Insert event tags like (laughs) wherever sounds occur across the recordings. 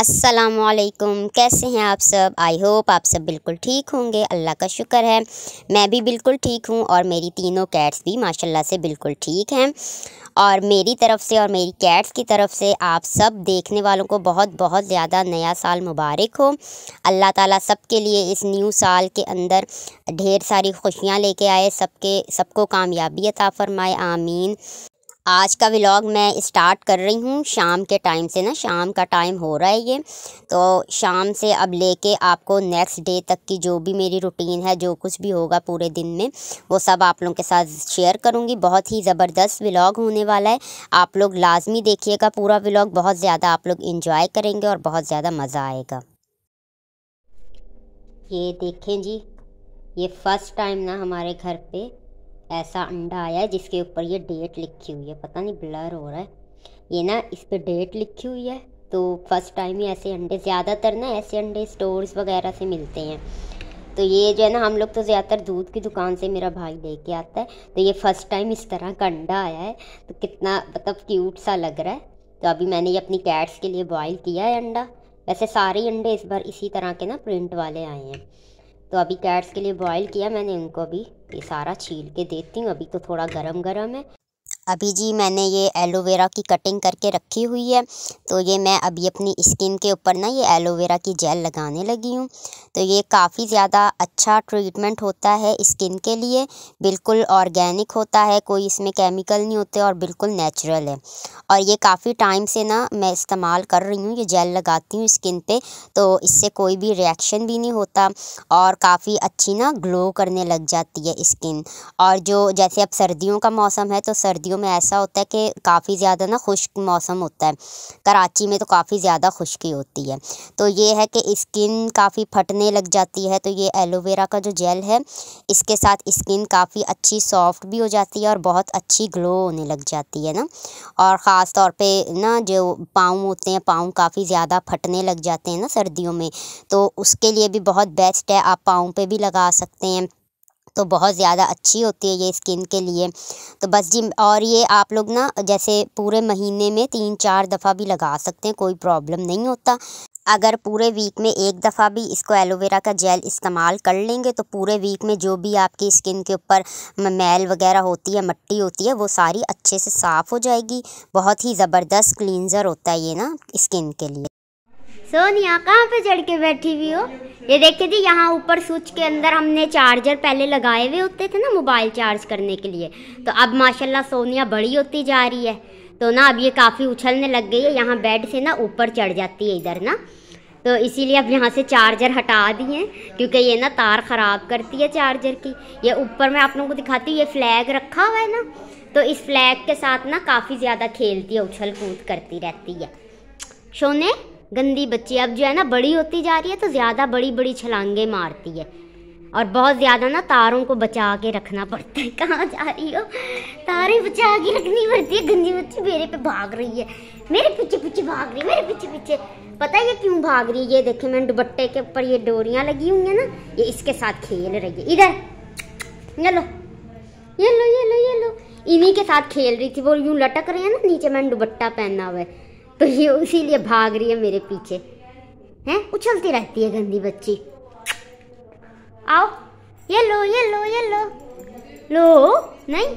असलकुम कैसे हैं आप सब आई होप आप सब बिल्कुल ठीक होंगे अल्लाह का शुक्र है मैं भी बिल्कुल ठीक हूँ और मेरी तीनों कैट्स भी माशाल्लाह से बिल्कुल ठीक हैं और मेरी तरफ से और मेरी कैट्स की तरफ से आप सब देखने वालों को बहुत बहुत ज़्यादा नया साल मुबारक हो अल्लाह ताला के लिए इस न्यू साल के अंदर ढेर सारी खुशियाँ लेके आए सबके सबको कामयाबी अता फ़रमाए आमीन आज का व्लॉग मैं स्टार्ट कर रही हूँ शाम के टाइम से ना शाम का टाइम हो रहा है ये तो शाम से अब लेके आपको नेक्स्ट डे तक की जो भी मेरी रूटीन है जो कुछ भी होगा पूरे दिन में वो सब आप लोगों के साथ शेयर करूँगी बहुत ही ज़बरदस्त व्लॉग होने वाला है आप लोग लाजमी देखिएगा पूरा व्लॉग बहुत ज़्यादा आप लोग इंजॉय करेंगे और बहुत ज़्यादा मज़ा आएगा ये देखें जी ये फ़र्स्ट टाइम ना हमारे घर पर ऐसा अंडा आया है जिसके ऊपर ये डेट लिखी हुई है पता नहीं ब्लर हो रहा है ये ना इस पर डेट लिखी हुई है तो फर्स्ट टाइम ही ऐसे अंडे ज़्यादातर ना ऐसे अंडे स्टोर्स वगैरह से मिलते हैं तो ये जो है ना हम लोग तो ज़्यादातर दूध की दुकान से मेरा भाई लेके आता है तो ये फ़र्स्ट टाइम इस तरह का अंडा आया है तो कितना मतलब क्यूट सा लग रहा है तो अभी मैंने ये अपनी कैट्स के लिए बॉयल किया है अंडा वैसे सारे अंडे इस बार इसी तरह के ना प्रिंट वाले आए हैं तो अभी कैट्स के लिए बॉईल किया मैंने उनको अभी ये सारा छील के देती हूँ अभी तो थोड़ा गरम गरम है अभी जी मैंने ये एलोवेरा की कटिंग करके रखी हुई है तो ये मैं अभी अपनी स्किन के ऊपर ना ये एलोवेरा की जेल लगाने लगी हूँ तो ये काफ़ी ज़्यादा अच्छा ट्रीटमेंट होता है स्किन के लिए बिल्कुल ऑर्गेनिक होता है कोई इसमें केमिकल नहीं होते और बिल्कुल नेचुरल है और ये काफ़ी टाइम से ना मैं इस्तेमाल कर रही हूँ ये जेल लगाती हूँ स्किन पे तो इससे कोई भी रिएक्शन भी नहीं होता और काफ़ी अच्छी ना ग्लो करने लग जाती है स्किन और जो जैसे अब सर्दियों का मौसम है तो सर्दियों में ऐसा होता है कि काफ़ी ज़्यादा ना खुश्क मौसम होता है कराची में तो काफ़ी ज़्यादा खुश्की होती है तो ये है कि स्किन काफ़ी फटने झड़ने लग जाती है तो ये एलोवेरा का जो जेल है इसके साथ स्किन काफ़ी अच्छी सॉफ्ट भी हो जाती है और बहुत अच्छी ग्लो होने लग जाती है ना और ख़ास तौर पे ना जो पाँव होते हैं पाँव काफ़ी ज़्यादा फटने लग जाते हैं ना सर्दियों में तो उसके लिए भी बहुत बेस्ट है आप पाँव पे भी लगा सकते हैं तो बहुत ज़्यादा अच्छी होती है ये स्किन के लिए तो बस जी और ये आप लोग ना जैसे पूरे महीने में तीन चार दफ़ा भी लगा सकते हैं कोई प्रॉब्लम नहीं होता अगर पूरे वीक में एक दफ़ा भी इसको एलोवेरा का जेल इस्तेमाल कर लेंगे तो पूरे वीक में जो भी आपकी स्किन के ऊपर मैल वगैरह होती है मट्टी होती है वो सारी अच्छे से साफ़ हो जाएगी बहुत ही ज़बरदस्त क्लींजर होता है ये ना स्किन के लिए सोनिया कहाँ पे चढ़ के बैठी हुई हो ये देखिए थी यहाँ ऊपर स्विच के अंदर हमने चार्जर पहले लगाए हुए होते थे ना मोबाइल चार्ज करने के लिए तो अब माशाल्लाह सोनिया बड़ी होती जा रही है तो ना अब ये काफ़ी उछलने लग गई है यहाँ बेड से ना ऊपर चढ़ जाती है इधर ना तो इसीलिए अब यहाँ से चार्जर हटा दिए क्योंकि ये ना तार ख़राब करती है चार्जर की ये ऊपर मैं आप लोगों को दिखाती हूँ ये फ्लैग रखा हुआ है ना तो इस फ्लैग के साथ ना काफ़ी ज़्यादा खेलती है उछल कूद करती रहती है सोने गंदी बच्ची अब जो है ना बड़ी होती जा रही है तो ज़्यादा बड़ी बड़ी छलांगे मारती है और बहुत ज़्यादा ना तारों को बचा के रखना पड़ता है कहाँ जा रही हो तारे बचा के रखनी पड़ती है गंदी बच्ची मेरे पे भाग रही है मेरे पीछे पीछे भाग रही है मेरे पीछे पीछे पता है ये क्यों भाग रही है ये देखे मैंने दुबट्टे के ऊपर ये डोरियाँ लगी हुई हैं ना ये इसके साथ खेल रही है इधर ये लो ये लो ये लो ये लो इन्हीं के साथ खेल रही थी वो यूँ लटक रही है ना नीचे मैंने दुबट्टा पहना हुआ है तो ये इसीलिए भाग रही है मेरे पीछे हैं उछलती रहती है गंदी बच्ची आओ ये लो ये लो ये लो लो नहीं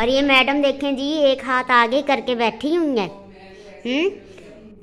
और ये मैडम देखें जी एक हाथ आगे करके बैठी हुई है हम्म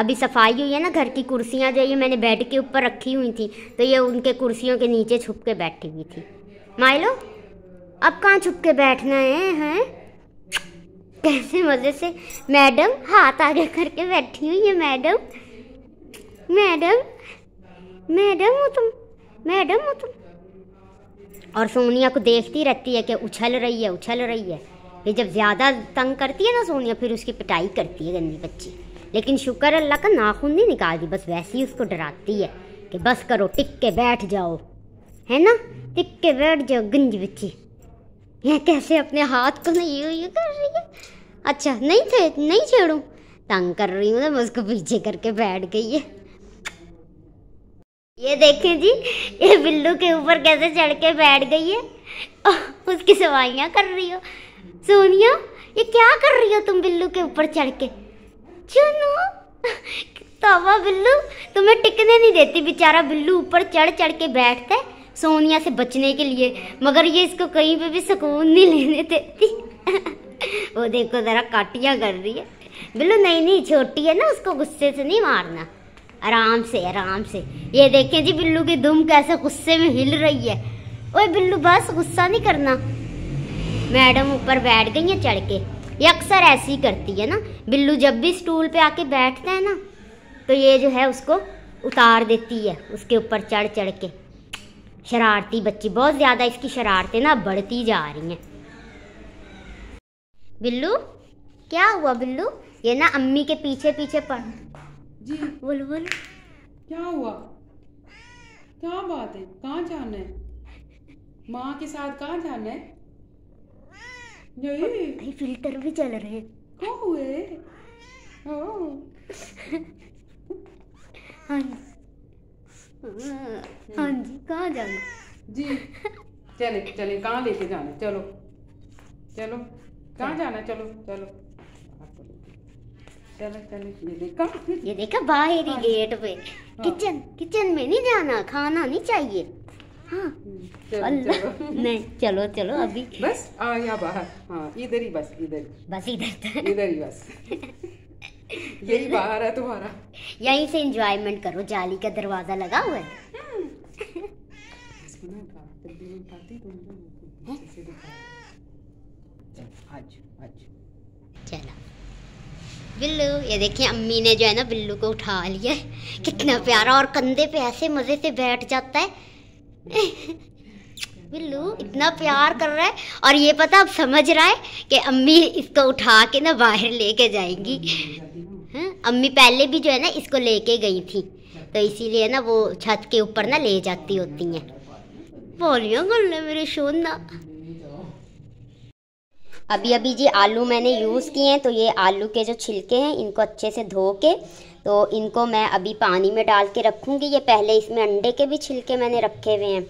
अभी सफाई हुई है ना घर की कुर्सियाँ जो ये मैंने बेड के ऊपर रखी हुई थी तो ये उनके कुर्सियों के नीचे छुप के बैठी हुई थी लो अब कहाँ छुप के बैठना है हैं कैसे मज़े से मैडम हाथ आगे करके बैठी हुई है मैडम मैडम मैडम हो तुम मैडम हो तुम और सोनिया को देखती रहती है कि उछल रही है उछल रही है फिर जब ज़्यादा तंग करती है ना सोनिया फिर उसकी पिटाई करती है गंदी बच्ची लेकिन शुक्र अल्लाह का नाखून नहीं निकालती बस वैसे ही उसको डराती है कि बस करो टिक के बैठ जाओ है ना टिक के बैठ जाओ गंज बच्ची यह कैसे अपने हाथ को नहीं यू यू कर रही है अच्छा नहीं थे नहीं छेड़ूँ तंग कर रही हूँ ना मैं उसको पीछे करके बैठ गई है ये देखें जी ये बिल्लू के ऊपर कैसे चढ़ के बैठ गई है उसकी सवाइयाँ कर रही हो सोनिया ये क्या कर रही हो तुम बिल्लू के ऊपर चढ़ के चुनू तोबा बिल्लू तुम्हें टिकने नहीं देती बेचारा बिल्लू ऊपर चढ़ चढ़ के बैठता है सोनिया से बचने के लिए मगर ये इसको कहीं पे भी सुकून नहीं लेने देती वो देखो ज़रा काटियाँ कर रही है बिल्लू नहीं नहीं छोटी है ना उसको गुस्से से नहीं मारना आराम से आराम से ये देखें जी बिल्लू की दुम कैसे गुस्से में हिल रही है ओए बिल्लू बस गुस्सा नहीं करना मैडम ऊपर बैठ गई है चढ़ के ये अक्सर ऐसी ही करती है ना बिल्लू जब भी स्टूल पे आके बैठता है ना तो ये जो है उसको उतार देती है उसके ऊपर चढ़ चढ़ के शरारती बच्ची बहुत ज़्यादा इसकी शरारतें ना बढ़ती जा रही हैं बिल्लू क्या हुआ बिल्लू ये ना अम्मी के पीछे पीछे पड़ जी बुलबुल क्या हुआ क्या बात है कहाँ जाना है माँ के साथ कहाँ जाना है नहीं फिल्टर भी चल रहे क्यों हुए हाँ।, हाँ जी हाँ जी कहाँ जाना जी चले चले कहाँ लेके जाना चलो चलो कहाँ जाना चलो चलो ये देखा ये बाहर ही हाँ। गेट पे किचन हाँ। किचन में नहीं जाना खाना नहीं चाहिए हाँ चलो, नहीं चलो चलो अभी बस आ या बाहर हाँ, इधर ही बस इधर बस इधर तो। इधर ही बस यही बाहर है तुम्हारा यहीं से एंजॉयमेंट करो जाली का दरवाजा लगा हुआ है हम्म। आज आज बिल्लू ये देखिए अम्मी ने जो है ना बिल्लू को उठा लिया कितना प्यारा और कंधे पे ऐसे मज़े से बैठ जाता है (laughs) बिल्लू इतना प्यार कर रहा है और ये पता अब समझ रहा है कि अम्मी इसको उठा के ना बाहर लेके जाएंगी हाँ, अम्मी पहले भी जो है ना इसको लेके गई थी तो इसीलिए ना वो छत के ऊपर ना ले जाती होती हैं बोलियो गल मेरे ना अभी अभी जी आलू मैंने यूज़ किए हैं तो ये आलू के जो छिलके हैं इनको अच्छे से धो के तो इनको मैं अभी पानी में डाल के रखूँगी ये पहले इसमें अंडे के भी छिलके मैंने रखे हुए हैं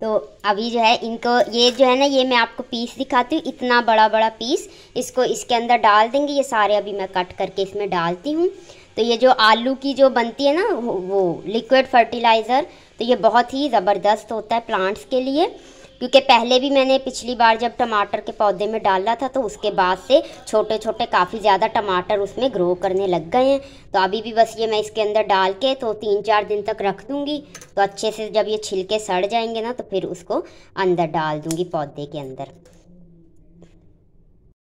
तो अभी जो है इनको ये जो है ना ये मैं आपको पीस दिखाती हूँ इतना बड़ा बड़ा पीस इसको इसके अंदर डाल देंगे ये सारे अभी मैं कट करके इसमें डालती हूँ तो ये जो आलू की जो बनती है ना वो लिक्विड फर्टिलाइज़र तो ये बहुत ही ज़बरदस्त होता है प्लांट्स के लिए क्योंकि पहले भी मैंने पिछली बार जब टमाटर के पौधे में डाला था तो उसके बाद से छोटे छोटे काफ़ी ज़्यादा टमाटर उसमें ग्रो करने लग गए हैं तो अभी भी बस ये मैं इसके अंदर डाल के तो तीन चार दिन तक रख दूँगी तो अच्छे से जब ये छिलके सड़ जाएंगे ना तो फिर उसको अंदर डाल दूँगी पौधे के अंदर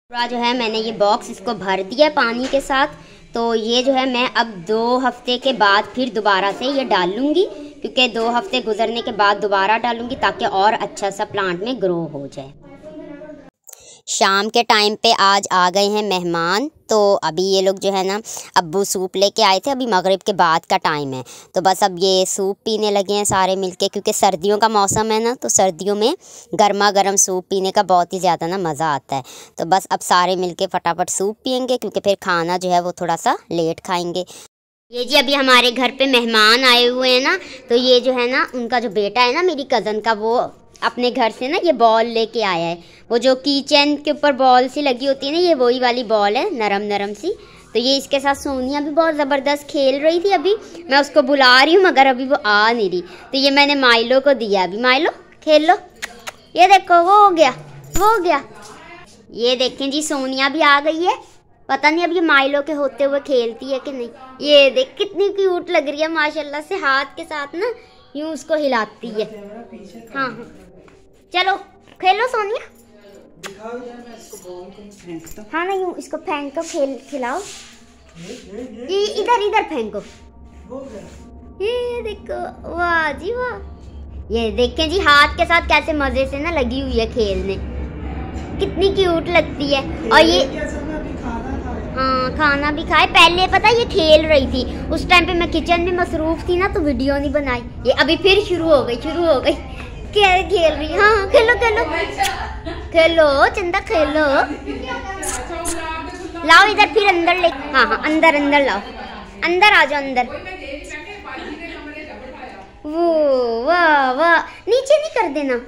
पूरा जो है मैंने ये बॉक्स इसको भर दिया पानी के साथ तो ये जो है मैं अब दो हफ्ते के बाद फिर दोबारा से ये डाल लूँगी के दो हफ्ते गुजरने के बाद दोबारा डालूंगी ताकि और अच्छा सा प्लांट में ग्रो हो जाए शाम के टाइम पे आज आ गए हैं मेहमान तो अभी ये लोग जो है ना अबू सूप लेके आए थे अभी मगरिब के बाद का टाइम है तो बस अब ये सूप पीने लगे हैं सारे मिलके क्योंकि सर्दियों का मौसम है ना तो सर्दियों में गर्मा गर्म सूप पीने का बहुत ही ज़्यादा ना मज़ा आता है तो बस अब सारे मिलके फटाफट सूप पियेंगे क्योंकि फिर खाना जो है वो थोड़ा सा लेट खाएँगे ये जी अभी हमारे घर पे मेहमान आए हुए हैं ना तो ये जो है ना उनका जो बेटा है ना मेरी कज़न का वो अपने घर से ना ये बॉल लेके आया है वो जो किचन के ऊपर बॉल सी लगी होती है ना ये वही वाली बॉल है नरम नरम सी तो ये इसके साथ सोनिया भी बहुत ज़बरदस्त खेल रही थी अभी मैं उसको बुला रही हूँ मगर अभी वो आ नहीं रही तो ये मैंने माइलो को दिया अभी माइलो खेल लो ये देखो वो हो गया वो हो गया ये देखें जी सोनिया भी आ गई है पता नहीं अब ये माइलों के होते हुए खेलती है कि नहीं ये देख कितनी क्यूट लग रही है माशाल्लाह से हाथ के साथ ना यूं उसको हिलाती है हाँ हाँ चलो खेलो सोनिया हाँ ना यूं इसको फेंको खेल खिलाओ ये इधर इधर फेंको ये देखो वाह जी वाह ये देखें जी हाथ के साथ कैसे मजे से ना लगी हुई है खेलने कितनी क्यूट लगती है और ये खाना भी खाए पहले पता ये खेल रही थी उस टाइम पे मैं किचन में मसरूफ थी ना तो वीडियो नहीं बनाई ये अभी फिर शुरू हो गई शुरू हो गई खेल खेल रही हाँ खेलो खेलो खेलो चंदा खेलो लाओ इधर फिर अंदर ले हाँ हाँ अंदर अंदर लाओ अंदर आ जाओ अंदर वो वाह वाह नीचे नहीं कर देना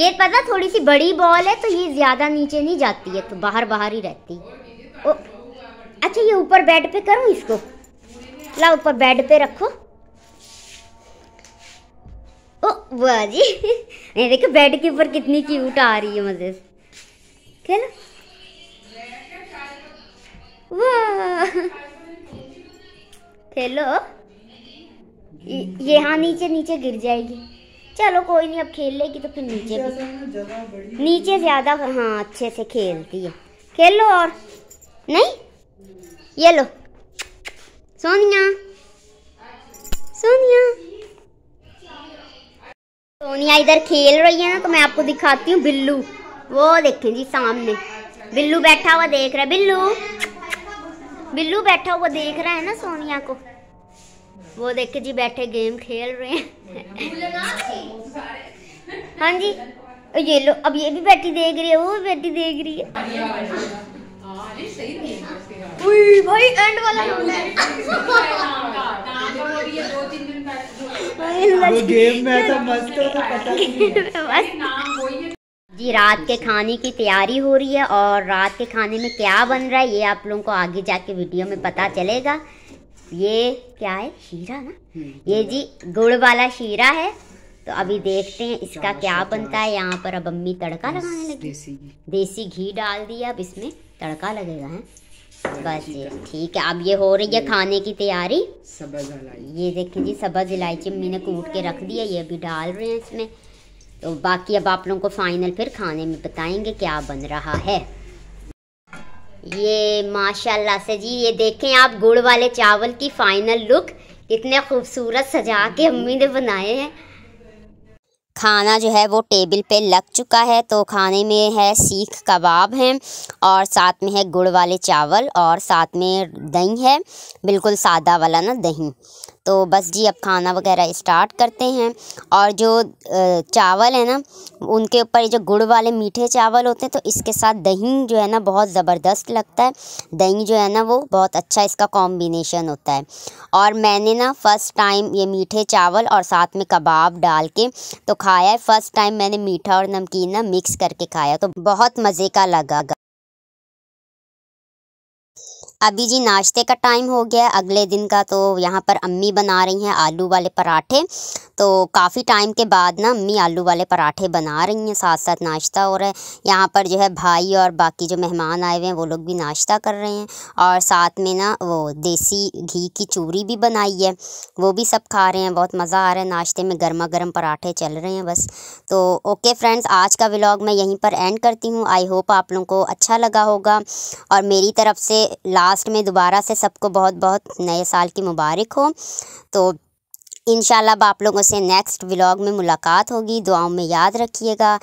ये पता थोड़ी सी बड़ी बॉल है तो ये ज़्यादा नीचे नहीं जाती है तो बाहर बाहर ही रहती है ओ अच्छा ये ऊपर बेड पे करूँ इसको ला ऊपर बेड पे रखो ओ जी ये देखो बेड के ऊपर कितनी क्यूट आ रही है मज़े से खेलो वाह खेलो ये हाँ नीचे नीचे गिर जाएगी चलो कोई नहीं अब खेल लेगी तो फिर नीचे भी नीचे ज़्यादा हाँ अच्छे से खेलती है खेलो और नहीं ये लो सोनिया सोनिया सोनिया इधर खेल रही है ना तो मैं आपको दिखाती हूँ बिल्लू वो देखे जी सामने बिल्लू बैठा हुआ देख रहा है बिल्लू बिल्लू बैठा हुआ देख रहा है ना सोनिया को वो देखे जी बैठे गेम खेल रहे हैं हाँ जी ये लो अब ये भी बैठी देख रही है वो भी बैठी देख रही है हाँ, उई भाई एंड वाला (laughs) जी रात के खाने की तैयारी हो रही है और रात के खाने में क्या बन रहा है ये आप लोगों को आगे जाके वीडियो में पता चलेगा ये क्या है शीरा ना हम्म, ये जी गुड़ वाला शीरा है तो अभी देखते हैं इसका क्या बनता है यहाँ पर अब अम्मी तड़का लगाने लगी देसी घी डाल दिया अब इसमें तड़का लगेगा है बस ये ठीक है अब ये हो रही है खाने की तैयारी ये देखें जी सबज इलायची मम्मी ने कूट के रख दिया ये अभी डाल रहे हैं इसमें तो बाकी अब आप लोगों को फाइनल फिर खाने में बताएंगे क्या बन रहा है ये माशाल्लाह से जी ये देखें आप गुड़ वाले चावल की फाइनल लुक कितने खूबसूरत सजा के अम्मी ने बनाए हैं खाना जो है वो टेबल पे लग चुका है तो खाने में है सीख कबाब है और साथ में है गुड़ वाले चावल और साथ में दही है बिल्कुल सादा वाला ना दही तो बस जी अब खाना वगैरह स्टार्ट करते हैं और जो चावल है ना उनके ऊपर ये जो गुड़ वाले मीठे चावल होते हैं तो इसके साथ दही जो है ना बहुत ज़बरदस्त लगता है दही जो है ना वो बहुत अच्छा इसका कॉम्बिनेशन होता है और मैंने ना फ़र्स्ट टाइम ये मीठे चावल और साथ में कबाब डाल के तो खाया है फ़र्स्ट टाइम मैंने मीठा और नमकीन ना मिक्स करके खाया तो बहुत मज़े का लगा अभी जी नाश्ते का टाइम हो गया अगले दिन का तो यहाँ पर अम्मी बना रही हैं आलू वाले पराठे तो काफ़ी टाइम के बाद ना अम्मी आलू वाले पराठे बना रही हैं साथ साथ नाश्ता हो रहा है यहाँ पर जो है भाई और बाकी जो मेहमान आए हुए हैं वो लोग भी नाश्ता कर रहे हैं और साथ में ना वो देसी घी की चूरी भी बनाई है वो भी सब खा रहे हैं बहुत मज़ा आ रहा है नाश्ते में गर्मा गर्म पराठे चल रहे हैं बस तो ओके फ्रेंड्स आज का व्लॉग मैं यहीं पर एंड करती हूँ आई होप आप लोगों को अच्छा लगा होगा और मेरी तरफ से लास्ट लास्ट में दोबारा से सबको बहुत बहुत नए साल की मुबारक हो तो इन आप लोगों से नेक्स्ट व्लॉग में मुलाकात होगी दुआओं में याद रखिएगा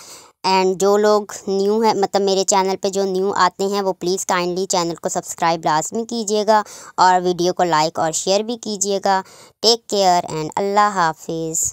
एंड जो लोग न्यू है मतलब मेरे चैनल पे जो न्यू आते हैं वो प्लीज़ काइंडली चैनल को सब्सक्राइब लाजमी कीजिएगा और वीडियो को लाइक और शेयर भी कीजिएगा टेक केयर एंड अल्लाह हाफिज़